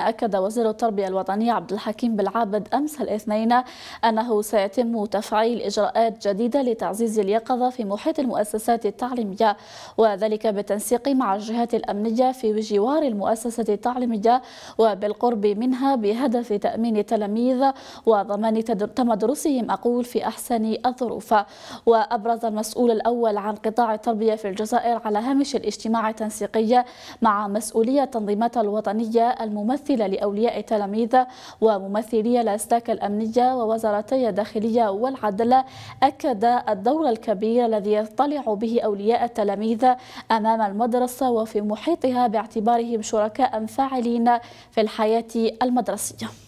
أكد وزير التربية الوطنية عبد الحكيم بالعابد أمس الاثنين أنه سيتم تفعيل إجراءات جديدة لتعزيز اليقظة في محيط المؤسسات التعليمية وذلك بالتنسيق مع الجهات الأمنية في جوار المؤسسة التعليمية وبالقرب منها بهدف تأمين التلاميذ وضمان تمدرسهم أقول في أحسن الظروف وأبرز المسؤول الأول عن قطاع التربية في الجزائر على هامش الاجتماع التنسيقي مع مسؤولية التنظيمات الوطنية الممثلة ممثلة لأولياء تلاميذ وممثلي الأسلاك الأمنية ووزارتي الداخلية والعدل أكد الدور الكبير الذي يطلع به أولياء التلاميذ أمام المدرسة وفي محيطها باعتبارهم شركاء فاعلين في الحياة المدرسية